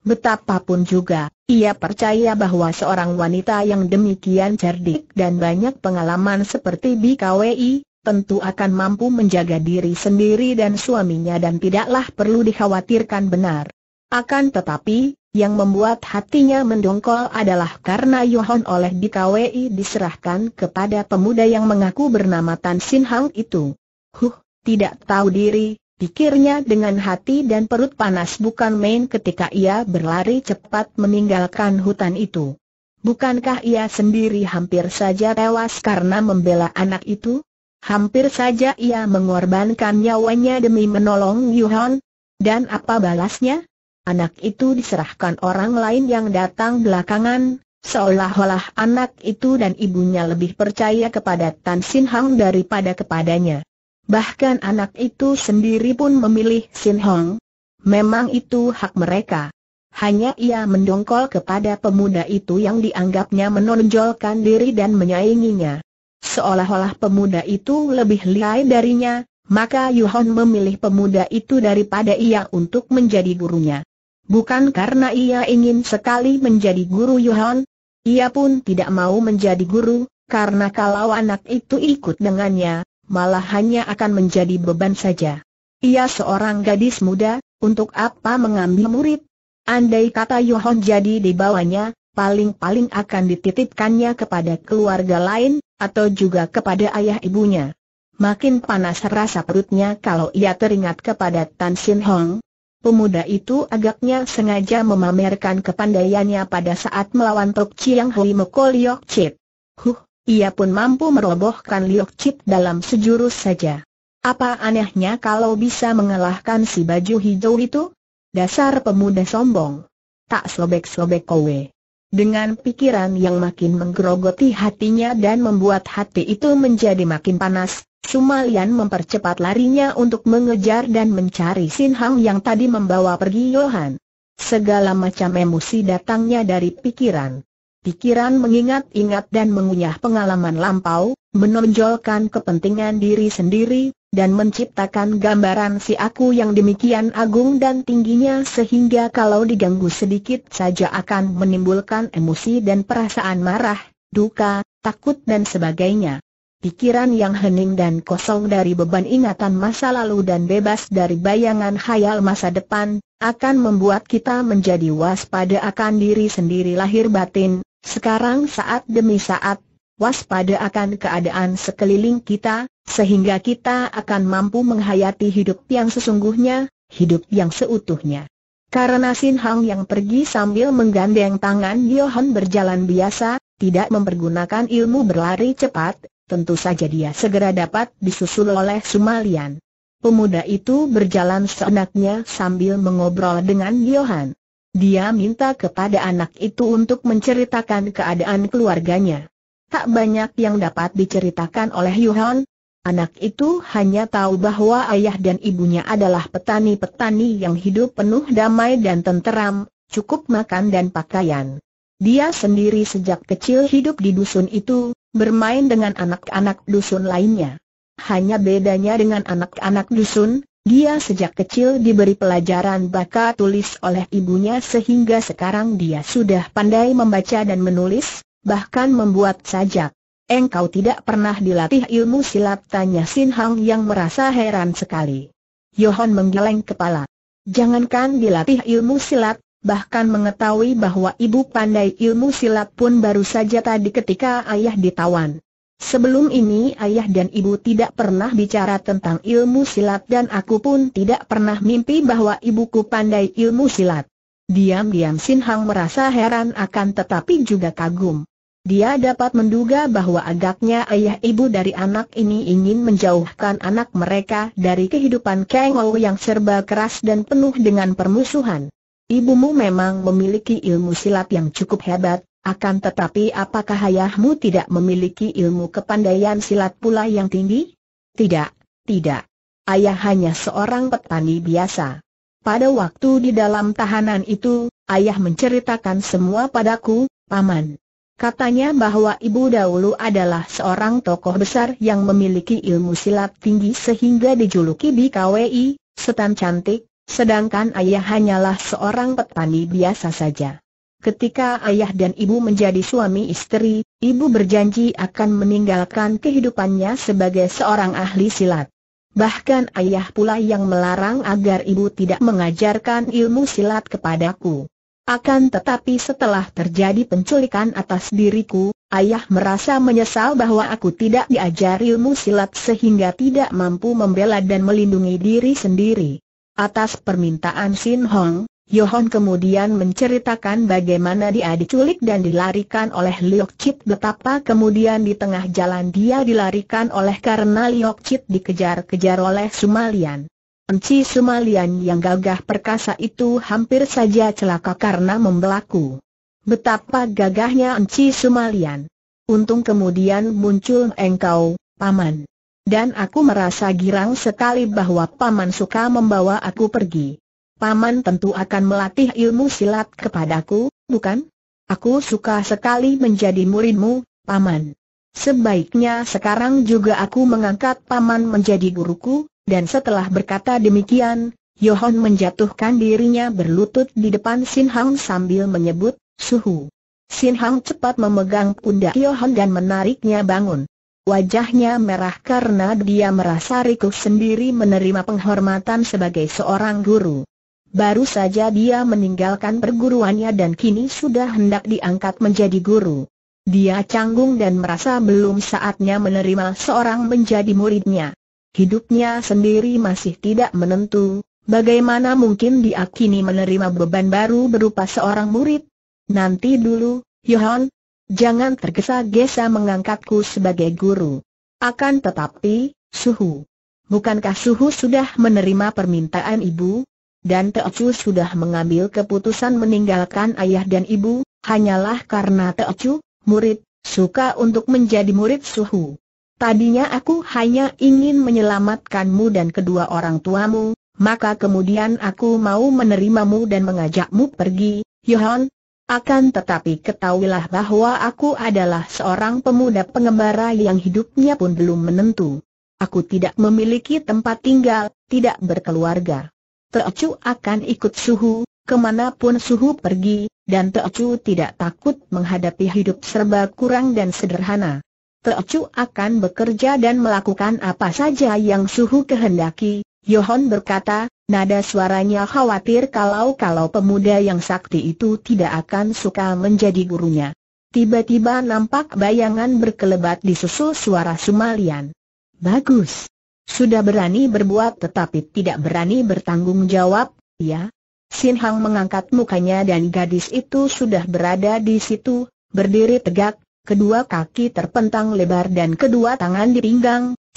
Betapapun juga, ia percaya bahwa seorang wanita yang demikian cerdik dan banyak pengalaman seperti BKWI, tentu akan mampu menjaga diri sendiri dan suaminya dan tidaklah perlu dikhawatirkan benar. Akan tetapi, yang membuat hatinya mendongkol adalah karena Yohon oleh BKWI diserahkan kepada pemuda yang mengaku bernama Tan Sin Hang itu. Huh, tidak tahu diri, Pikirnya dengan hati dan perut panas bukan main ketika ia berlari cepat meninggalkan hutan itu. Bukankah ia sendiri hampir saja tewas karena membela anak itu? Hampir saja ia mengorbankan nyawanya demi menolong Yuhan. Dan apa balasnya? Anak itu diserahkan orang lain yang datang belakangan, seolah-olah anak itu dan ibunya lebih percaya kepada Tan Sin Hang daripada kepadanya. Bahkan anak itu sendiri pun memilih Sin Hong. Memang itu hak mereka. Hanya ia mendongkol kepada pemuda itu yang dianggapnya menonjolkan diri dan menyainginya. Seolah-olah pemuda itu lebih lihai darinya, maka Yuhon memilih pemuda itu daripada ia untuk menjadi gurunya. Bukan karena ia ingin sekali menjadi guru Yuhon, ia pun tidak mau menjadi guru, karena kalau anak itu ikut dengannya, malah hanya akan menjadi beban saja. Ia seorang gadis muda, untuk apa mengambil murid? Andai kata Yohon jadi dibawanya, paling-paling akan dititipkannya kepada keluarga lain, atau juga kepada ayah ibunya. Makin panas rasa perutnya kalau ia teringat kepada Tan Sin Hong. Pemuda itu agaknya sengaja memamerkan kepandaiannya pada saat melawan Tok Chiang Hui Mekol Yok Chit. Huh, ia pun mampu merobohkan Liok Chip dalam sejurus saja. Apa anehnya kalau bisa mengalahkan si baju hijau itu? Dasar pemuda sombong. Tak sobek-sobek kowe. Dengan pikiran yang makin menggerogoti hatinya dan membuat hati itu menjadi makin panas, Sumalian mempercepat larinya untuk mengejar dan mencari Sin Hang yang tadi membawa pergi Yohan. Segala macam emosi datangnya dari pikiran pikiran mengingat-ingat dan mengunyah pengalaman lampau, menonjolkan kepentingan diri sendiri, dan menciptakan gambaran si aku yang demikian agung dan tingginya sehingga kalau diganggu sedikit saja akan menimbulkan emosi dan perasaan marah, duka, takut dan sebagainya. Pikiran yang hening dan kosong dari beban ingatan masa lalu dan bebas dari bayangan khayal masa depan, akan membuat kita menjadi waspada akan diri sendiri lahir batin, sekarang saat demi saat, waspada akan keadaan sekeliling kita, sehingga kita akan mampu menghayati hidup yang sesungguhnya, hidup yang seutuhnya. Karena Sin Hang yang pergi sambil menggandeng tangan Yohan berjalan biasa, tidak mempergunakan ilmu berlari cepat, tentu saja dia segera dapat disusul oleh Sumalian. Pemuda itu berjalan seenaknya sambil mengobrol dengan Yohan. Dia minta kepada anak itu untuk menceritakan keadaan keluarganya. Tak banyak yang dapat diceritakan oleh Yuhan. Anak itu hanya tahu bahwa ayah dan ibunya adalah petani-petani yang hidup penuh damai dan tenteram, cukup makan dan pakaian. Dia sendiri sejak kecil hidup di dusun itu, bermain dengan anak-anak dusun lainnya. Hanya bedanya dengan anak-anak dusun, dia sejak kecil diberi pelajaran baca tulis oleh ibunya sehingga sekarang dia sudah pandai membaca dan menulis, bahkan membuat sajak. Engkau tidak pernah dilatih ilmu silat tanya Sin Hang yang merasa heran sekali. Yohan menggeleng kepala. Jangankan dilatih ilmu silat, bahkan mengetahui bahwa ibu pandai ilmu silat pun baru saja tadi ketika ayah ditawan. Sebelum ini ayah dan ibu tidak pernah bicara tentang ilmu silat dan aku pun tidak pernah mimpi bahwa ibuku pandai ilmu silat. Diam-diam Sin Hang merasa heran akan tetapi juga kagum. Dia dapat menduga bahwa agaknya ayah ibu dari anak ini ingin menjauhkan anak mereka dari kehidupan Kang Ou yang serba keras dan penuh dengan permusuhan. Ibumu memang memiliki ilmu silat yang cukup hebat, akan tetapi apakah ayahmu tidak memiliki ilmu kepandaian silat pula yang tinggi? Tidak, tidak. Ayah hanya seorang petani biasa. Pada waktu di dalam tahanan itu, ayah menceritakan semua padaku, paman. Katanya bahwa ibu dahulu adalah seorang tokoh besar yang memiliki ilmu silat tinggi sehingga dijuluki BKWI, setan cantik, sedangkan ayah hanyalah seorang petani biasa saja. Ketika ayah dan ibu menjadi suami istri, ibu berjanji akan meninggalkan kehidupannya sebagai seorang ahli silat. Bahkan ayah pula yang melarang agar ibu tidak mengajarkan ilmu silat kepadaku. Akan tetapi setelah terjadi penculikan atas diriku, ayah merasa menyesal bahwa aku tidak diajar ilmu silat sehingga tidak mampu membela dan melindungi diri sendiri. Atas permintaan Sin Hong, Yohon kemudian menceritakan bagaimana dia diculik dan dilarikan oleh Liok Chit betapa kemudian di tengah jalan dia dilarikan oleh karena Liok Chit dikejar-kejar oleh Sumalian. Enci Sumalian yang gagah perkasa itu hampir saja celaka karena membelaku. Betapa gagahnya Enci Sumalian. Untung kemudian muncul engkau, Paman. Dan aku merasa girang sekali bahwa Paman suka membawa aku pergi. Paman tentu akan melatih ilmu silat kepadaku, bukan? Aku suka sekali menjadi muridmu, Paman. Sebaiknya sekarang juga aku mengangkat Paman menjadi guruku, dan setelah berkata demikian, Yohon menjatuhkan dirinya berlutut di depan Sin Hang sambil menyebut, Suhu. Sin Hang cepat memegang pundak Yohon dan menariknya bangun. Wajahnya merah karena dia merasa rikuk sendiri menerima penghormatan sebagai seorang guru. Baru saja dia meninggalkan perguruannya dan kini sudah hendak diangkat menjadi guru. Dia canggung dan merasa belum saatnya menerima seorang menjadi muridnya. Hidupnya sendiri masih tidak menentu, bagaimana mungkin dia kini menerima beban baru berupa seorang murid? Nanti dulu, Yohan, jangan tergesa-gesa mengangkatku sebagai guru. Akan tetapi, Suhu. Bukankah Suhu sudah menerima permintaan ibu, dan Teocu sudah mengambil keputusan meninggalkan ayah dan ibu, hanyalah karena Teocu, murid, suka untuk menjadi murid suhu. Tadinya aku hanya ingin menyelamatkanmu dan kedua orang tuamu, maka kemudian aku mau menerimamu dan mengajakmu pergi, Yohan, akan tetapi ketahuilah bahwa aku adalah seorang pemuda pengembara yang hidupnya pun belum menentu. Aku tidak memiliki tempat tinggal, tidak berkeluarga. Teocu akan ikut suhu, kemanapun suhu pergi, dan Teocu tidak takut menghadapi hidup serba kurang dan sederhana. Teocu akan bekerja dan melakukan apa saja yang suhu kehendaki, Yohon berkata, nada suaranya khawatir kalau-kalau pemuda yang sakti itu tidak akan suka menjadi gurunya. Tiba-tiba nampak bayangan berkelebat di susul suara Sumalian. Bagus, sudah berani berbuat tetapi tidak berani bertanggung jawab, ya? Sin Hang mengangkat mukanya dan gadis itu sudah berada di situ, berdiri tegak, kedua kaki terpentang lebar dan kedua tangan di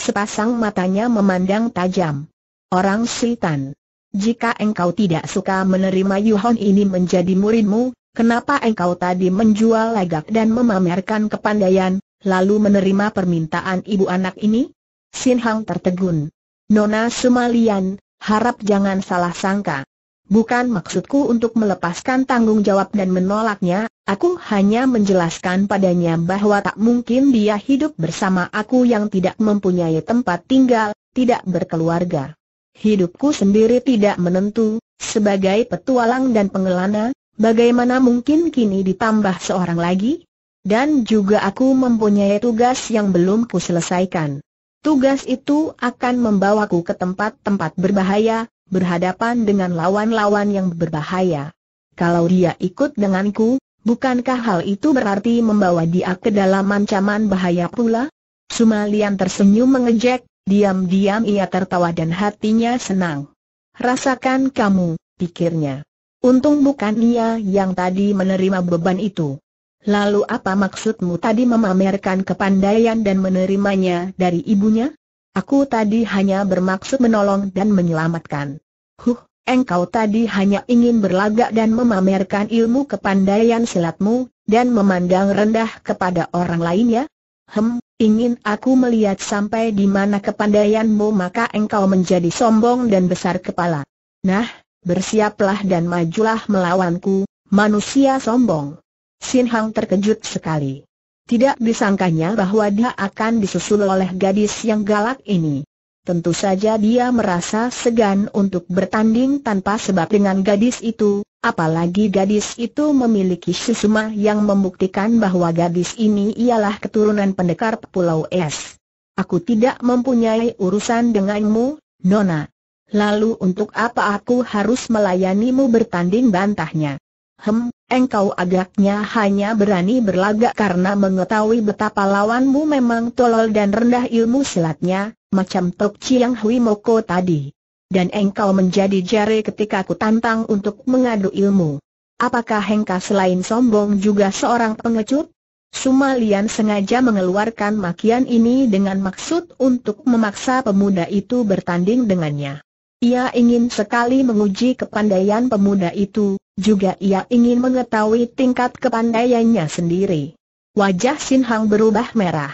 sepasang matanya memandang tajam. Orang Sultan, jika engkau tidak suka menerima Yuhon ini menjadi muridmu, kenapa engkau tadi menjual lagak dan memamerkan kepandaian, lalu menerima permintaan ibu anak ini? Sin Hang tertegun. Nona Sumalian, harap jangan salah sangka. Bukan maksudku untuk melepaskan tanggung jawab dan menolaknya, aku hanya menjelaskan padanya bahwa tak mungkin dia hidup bersama aku yang tidak mempunyai tempat tinggal, tidak berkeluarga. Hidupku sendiri tidak menentu, sebagai petualang dan pengelana, bagaimana mungkin kini ditambah seorang lagi? Dan juga aku mempunyai tugas yang belum kuselesaikan. Tugas itu akan membawaku ke tempat-tempat berbahaya, berhadapan dengan lawan-lawan yang berbahaya. Kalau dia ikut denganku, bukankah hal itu berarti membawa dia ke dalam ancaman bahaya pula? Sumalian tersenyum mengejek, diam-diam ia tertawa dan hatinya senang. Rasakan kamu, pikirnya. Untung bukan ia yang tadi menerima beban itu. Lalu apa maksudmu tadi memamerkan kepandaian dan menerimanya dari ibunya? Aku tadi hanya bermaksud menolong dan menyelamatkan. Huh, engkau tadi hanya ingin berlagak dan memamerkan ilmu kepandaian silatmu, dan memandang rendah kepada orang lainnya? Hem, ingin aku melihat sampai di mana kepandaianmu maka engkau menjadi sombong dan besar kepala. Nah, bersiaplah dan majulah melawanku, manusia sombong. Sin Hang terkejut sekali. Tidak disangkanya bahwa dia akan disusul oleh gadis yang galak ini. Tentu saja dia merasa segan untuk bertanding tanpa sebab dengan gadis itu, apalagi gadis itu memiliki susuma yang membuktikan bahwa gadis ini ialah keturunan pendekar Pulau Es. Aku tidak mempunyai urusan denganmu, Nona. Lalu untuk apa aku harus melayanimu bertanding bantahnya? Hem, engkau agaknya hanya berani berlagak karena mengetahui betapa lawanmu memang tolol dan rendah ilmu silatnya, macam Tok Chiang Hui Moko tadi. Dan engkau menjadi jari ketika ku tantang untuk mengadu ilmu. Apakah Hengka selain sombong juga seorang pengecut? Sumalian sengaja mengeluarkan makian ini dengan maksud untuk memaksa pemuda itu bertanding dengannya. Ia ingin sekali menguji kepandaian pemuda itu, juga ia ingin mengetahui tingkat kepandaiannya sendiri. Wajah Sin Hang berubah merah.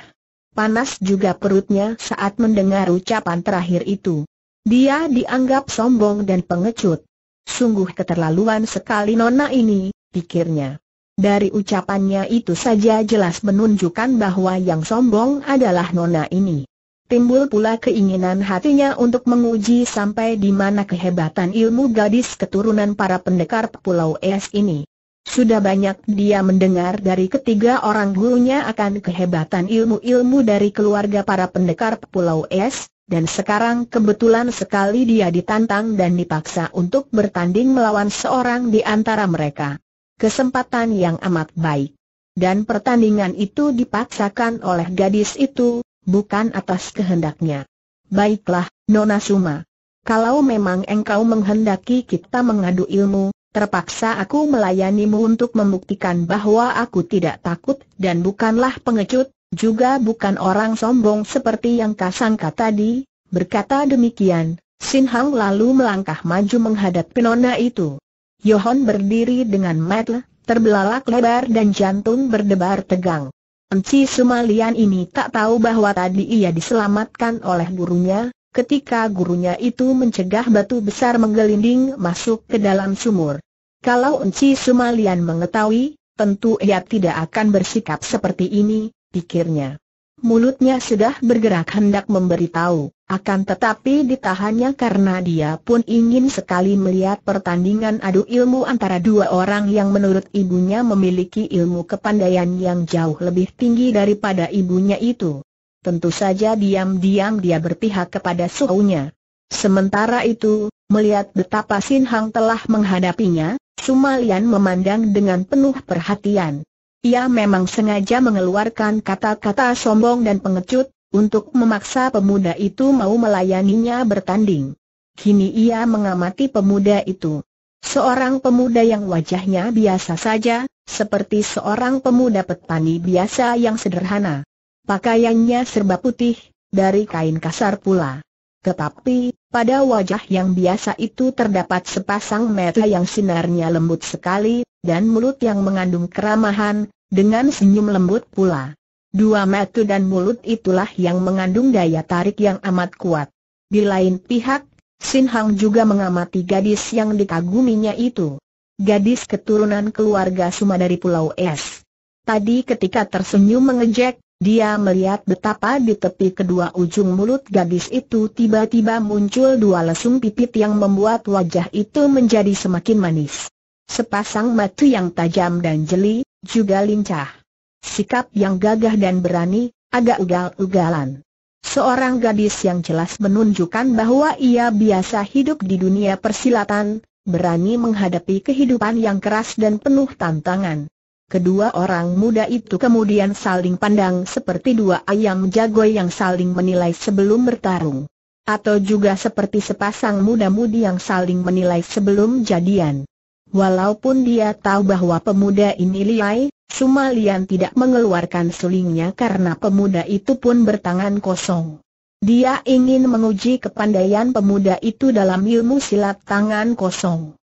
Panas juga perutnya saat mendengar ucapan terakhir itu. Dia dianggap sombong dan pengecut. Sungguh keterlaluan sekali nona ini, pikirnya. Dari ucapannya itu saja jelas menunjukkan bahwa yang sombong adalah nona ini timbul pula keinginan hatinya untuk menguji sampai di mana kehebatan ilmu gadis keturunan para pendekar Pulau Es ini. Sudah banyak dia mendengar dari ketiga orang gurunya akan kehebatan ilmu-ilmu dari keluarga para pendekar Pulau Es, dan sekarang kebetulan sekali dia ditantang dan dipaksa untuk bertanding melawan seorang di antara mereka. Kesempatan yang amat baik. Dan pertandingan itu dipaksakan oleh gadis itu, bukan atas kehendaknya. Baiklah, Nona Suma. Kalau memang engkau menghendaki kita mengadu ilmu, terpaksa aku melayanimu untuk membuktikan bahwa aku tidak takut dan bukanlah pengecut, juga bukan orang sombong seperti yang kasangka tadi, berkata demikian. Sin Hang lalu melangkah maju menghadap nona itu. Yohon berdiri dengan metel, terbelalak lebar dan jantung berdebar tegang. Enci Sumalian ini tak tahu bahwa tadi ia diselamatkan oleh gurunya, ketika gurunya itu mencegah batu besar menggelinding masuk ke dalam sumur. Kalau Enci Sumalian mengetahui, tentu ia tidak akan bersikap seperti ini, pikirnya. Mulutnya sudah bergerak hendak memberitahu, akan tetapi ditahannya karena dia pun ingin sekali melihat pertandingan adu ilmu antara dua orang yang menurut ibunya memiliki ilmu kepandaian yang jauh lebih tinggi daripada ibunya itu. Tentu saja diam-diam dia berpihak kepada suhunya. Sementara itu, melihat betapa Sin Hang telah menghadapinya, Sumalian memandang dengan penuh perhatian. Ia memang sengaja mengeluarkan kata-kata sombong dan pengecut, untuk memaksa pemuda itu mau melayaninya bertanding. Kini ia mengamati pemuda itu. Seorang pemuda yang wajahnya biasa saja, seperti seorang pemuda petani biasa yang sederhana. Pakaiannya serba putih, dari kain kasar pula. Tetapi, pada wajah yang biasa itu terdapat sepasang mata yang sinarnya lembut sekali, dan mulut yang mengandung keramahan, dengan senyum lembut pula. Dua mata dan mulut itulah yang mengandung daya tarik yang amat kuat. Di lain pihak, Sin Hang juga mengamati gadis yang dikaguminya itu. Gadis keturunan keluarga Suma dari Pulau Es. Tadi ketika tersenyum mengejek, dia melihat betapa di tepi kedua ujung mulut gadis itu tiba-tiba muncul dua lesung pipit yang membuat wajah itu menjadi semakin manis. Sepasang mata yang tajam dan jeli, juga lincah. Sikap yang gagah dan berani, agak ugal-ugalan. Seorang gadis yang jelas menunjukkan bahwa ia biasa hidup di dunia persilatan, berani menghadapi kehidupan yang keras dan penuh tantangan. Kedua orang muda itu kemudian saling pandang seperti dua ayam jago yang saling menilai sebelum bertarung. Atau juga seperti sepasang muda-mudi yang saling menilai sebelum jadian. Walaupun dia tahu bahwa pemuda ini liai, Sumalian tidak mengeluarkan sulingnya karena pemuda itu pun bertangan kosong. Dia ingin menguji kepandaian pemuda itu dalam ilmu silat tangan kosong.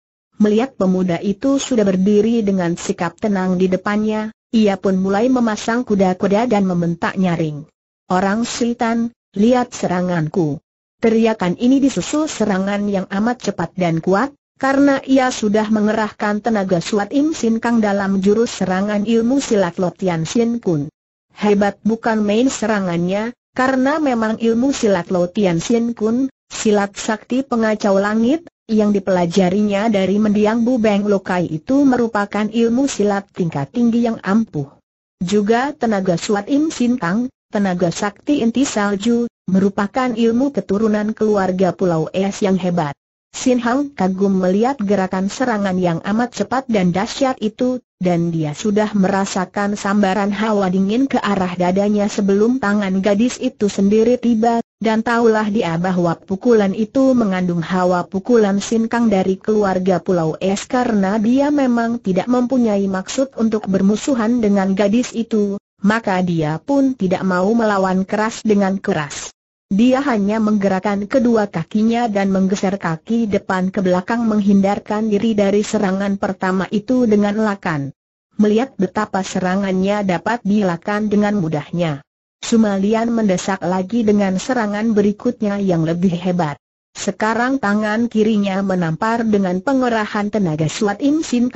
Melihat pemuda itu sudah berdiri dengan sikap tenang di depannya, ia pun mulai memasang kuda-kuda dan membentak nyaring. Orang Sultan, lihat seranganku. Teriakan ini disusul serangan yang amat cepat dan kuat, karena ia sudah mengerahkan tenaga suat Im Sin Kang dalam jurus serangan ilmu silat Lotian Sin Kun. Hebat bukan main serangannya, karena memang ilmu silat Lotian Sin Kun, silat sakti pengacau langit, yang dipelajarinya dari mendiang Bu Beng Lokai itu merupakan ilmu silat tingkat tinggi yang ampuh. Juga tenaga suat Im Sintang, tenaga sakti inti salju, merupakan ilmu keturunan keluarga Pulau Es yang hebat. Sin Hang kagum melihat gerakan serangan yang amat cepat dan dahsyat itu, dan dia sudah merasakan sambaran hawa dingin ke arah dadanya sebelum tangan gadis itu sendiri tiba, dan taulah dia bahwa pukulan itu mengandung hawa pukulan sinkang dari keluarga Pulau Es karena dia memang tidak mempunyai maksud untuk bermusuhan dengan gadis itu, maka dia pun tidak mau melawan keras dengan keras. Dia hanya menggerakkan kedua kakinya dan menggeser kaki depan ke belakang menghindarkan diri dari serangan pertama itu dengan lakan. Melihat betapa serangannya dapat dilakan dengan mudahnya. Sumalian mendesak lagi dengan serangan berikutnya yang lebih hebat. Sekarang tangan kirinya menampar dengan pengerahan tenaga Suat Im Sin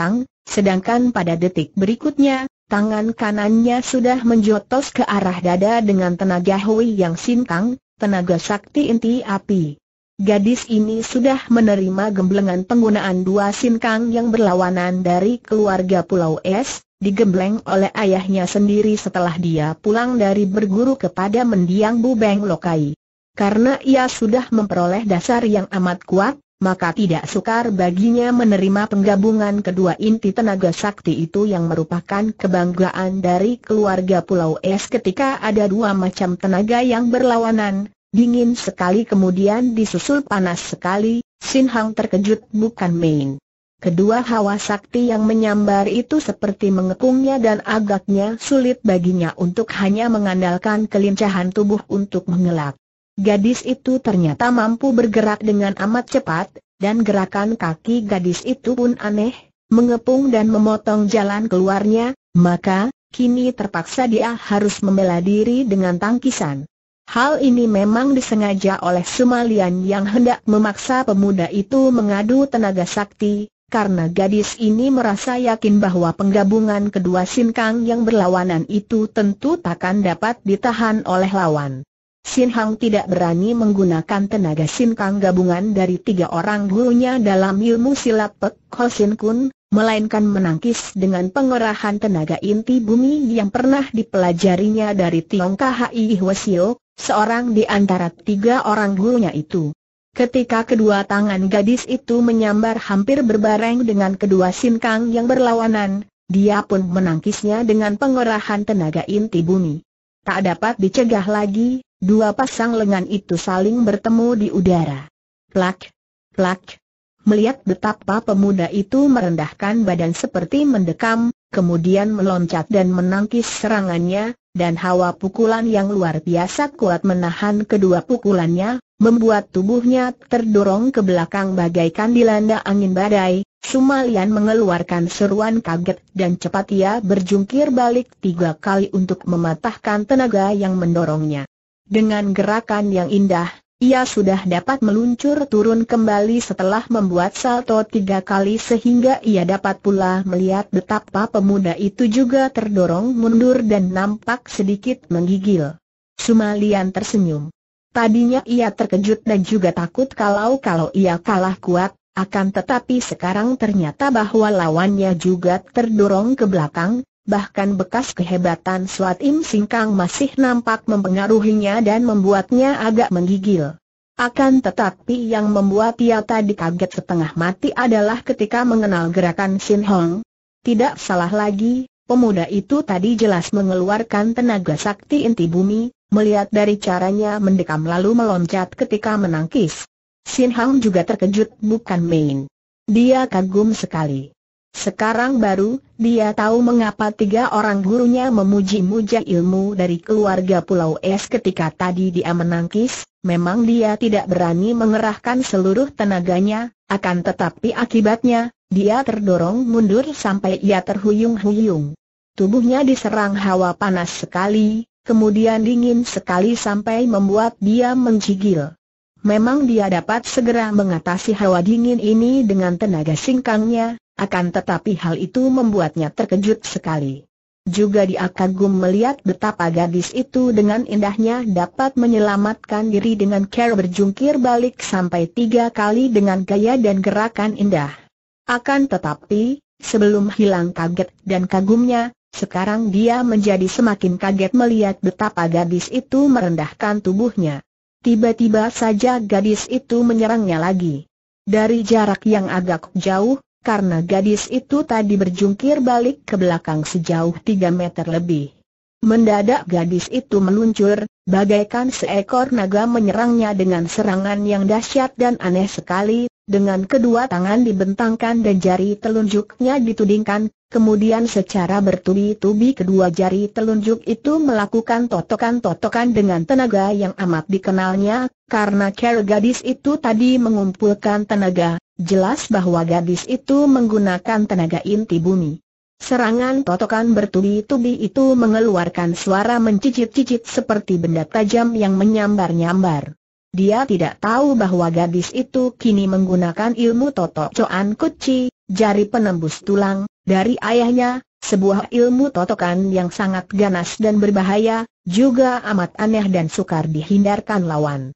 sedangkan pada detik berikutnya, tangan kanannya sudah menjotos ke arah dada dengan tenaga Hui Yang sintang tenaga sakti inti api. Gadis ini sudah menerima gemblengan penggunaan dua sinkang yang berlawanan dari keluarga Pulau Es, digembleng oleh ayahnya sendiri setelah dia pulang dari berguru kepada mendiang Bubeng Lokai. Karena ia sudah memperoleh dasar yang amat kuat, maka tidak sukar baginya menerima penggabungan kedua inti tenaga sakti itu yang merupakan kebanggaan dari keluarga Pulau Es ketika ada dua macam tenaga yang berlawanan, dingin sekali kemudian disusul panas sekali, Sin Hang terkejut bukan main. Kedua hawa sakti yang menyambar itu seperti mengekungnya dan agaknya sulit baginya untuk hanya mengandalkan kelincahan tubuh untuk mengelak. Gadis itu ternyata mampu bergerak dengan amat cepat, dan gerakan kaki gadis itu pun aneh, mengepung dan memotong jalan keluarnya, maka, kini terpaksa dia harus membela diri dengan tangkisan. Hal ini memang disengaja oleh Sumalian yang hendak memaksa pemuda itu mengadu tenaga sakti, karena gadis ini merasa yakin bahwa penggabungan kedua sinkang yang berlawanan itu tentu takkan dapat ditahan oleh lawan. Sin Hang tidak berani menggunakan tenaga Sin Kang gabungan dari tiga orang gurunya dalam ilmu silat Pek Ho Sin Kun, melainkan menangkis dengan pengerahan tenaga inti bumi yang pernah dipelajarinya dari Tiong Kahai Hwasio, seorang di antara tiga orang gurunya itu. Ketika kedua tangan gadis itu menyambar hampir berbareng dengan kedua Sin Kang yang berlawanan, dia pun menangkisnya dengan pengerahan tenaga inti bumi. Tak dapat dicegah lagi, Dua pasang lengan itu saling bertemu di udara. Plak, plak. Melihat betapa pemuda itu merendahkan badan seperti mendekam, kemudian meloncat dan menangkis serangannya, dan hawa pukulan yang luar biasa kuat menahan kedua pukulannya, membuat tubuhnya terdorong ke belakang bagaikan dilanda angin badai. Sumalian mengeluarkan seruan kaget dan cepat ia berjungkir balik tiga kali untuk mematahkan tenaga yang mendorongnya. Dengan gerakan yang indah, ia sudah dapat meluncur turun kembali setelah membuat salto tiga kali sehingga ia dapat pula melihat betapa pemuda itu juga terdorong mundur dan nampak sedikit menggigil. Sumalian tersenyum. Tadinya ia terkejut dan juga takut kalau-kalau ia kalah kuat, akan tetapi sekarang ternyata bahwa lawannya juga terdorong ke belakang, bahkan bekas kehebatan Suat Im Singkang masih nampak mempengaruhinya dan membuatnya agak menggigil. Akan tetapi yang membuat ia tadi kaget setengah mati adalah ketika mengenal gerakan Sin Hong. Tidak salah lagi, pemuda itu tadi jelas mengeluarkan tenaga sakti inti bumi, melihat dari caranya mendekam lalu meloncat ketika menangkis. Sin Hong juga terkejut bukan main. Dia kagum sekali. Sekarang baru, dia tahu mengapa tiga orang gurunya memuji-muja ilmu dari keluarga Pulau Es ketika tadi dia menangkis, memang dia tidak berani mengerahkan seluruh tenaganya, akan tetapi akibatnya, dia terdorong mundur sampai ia terhuyung-huyung. Tubuhnya diserang hawa panas sekali, kemudian dingin sekali sampai membuat dia menjigil. Memang dia dapat segera mengatasi hawa dingin ini dengan tenaga singkangnya, akan tetapi hal itu membuatnya terkejut sekali. Juga dia kagum melihat betapa gadis itu dengan indahnya dapat menyelamatkan diri dengan cara berjungkir balik sampai tiga kali dengan gaya dan gerakan indah. Akan tetapi, sebelum hilang kaget dan kagumnya, sekarang dia menjadi semakin kaget melihat betapa gadis itu merendahkan tubuhnya. Tiba-tiba saja gadis itu menyerangnya lagi. Dari jarak yang agak jauh, karena gadis itu tadi berjungkir balik ke belakang sejauh 3 meter lebih. Mendadak gadis itu meluncur, bagaikan seekor naga menyerangnya dengan serangan yang dahsyat dan aneh sekali, dengan kedua tangan dibentangkan dan jari telunjuknya ditudingkan, kemudian secara bertubi-tubi kedua jari telunjuk itu melakukan totokan-totokan dengan tenaga yang amat dikenalnya, karena cara gadis itu tadi mengumpulkan tenaga, Jelas bahwa gadis itu menggunakan tenaga inti bumi. Serangan totokan bertubi-tubi itu mengeluarkan suara mencicit-cicit seperti benda tajam yang menyambar-nyambar. Dia tidak tahu bahwa gadis itu kini menggunakan ilmu totok coan kuci, jari penembus tulang, dari ayahnya, sebuah ilmu totokan yang sangat ganas dan berbahaya, juga amat aneh dan sukar dihindarkan lawan.